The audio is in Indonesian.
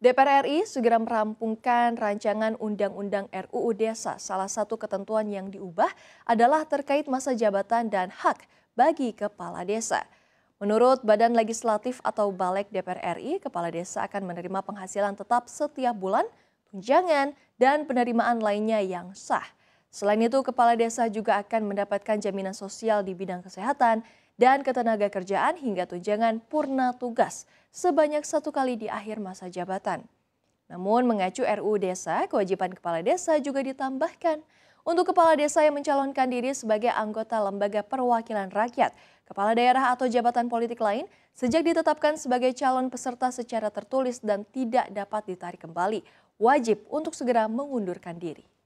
DPR RI segera merampungkan rancangan Undang-Undang RUU Desa. Salah satu ketentuan yang diubah adalah terkait masa jabatan dan hak bagi kepala desa. Menurut Badan Legislatif atau Balek DPR RI, kepala desa akan menerima penghasilan tetap setiap bulan, tunjangan, dan penerimaan lainnya yang sah. Selain itu, kepala desa juga akan mendapatkan jaminan sosial di bidang kesehatan dan ketenaga kerjaan hingga tunjangan purna tugas sebanyak satu kali di akhir masa jabatan. Namun mengacu RUU Desa, kewajiban kepala desa juga ditambahkan untuk kepala desa yang mencalonkan diri sebagai anggota lembaga perwakilan rakyat, kepala daerah atau jabatan politik lain sejak ditetapkan sebagai calon peserta secara tertulis dan tidak dapat ditarik kembali, wajib untuk segera mengundurkan diri.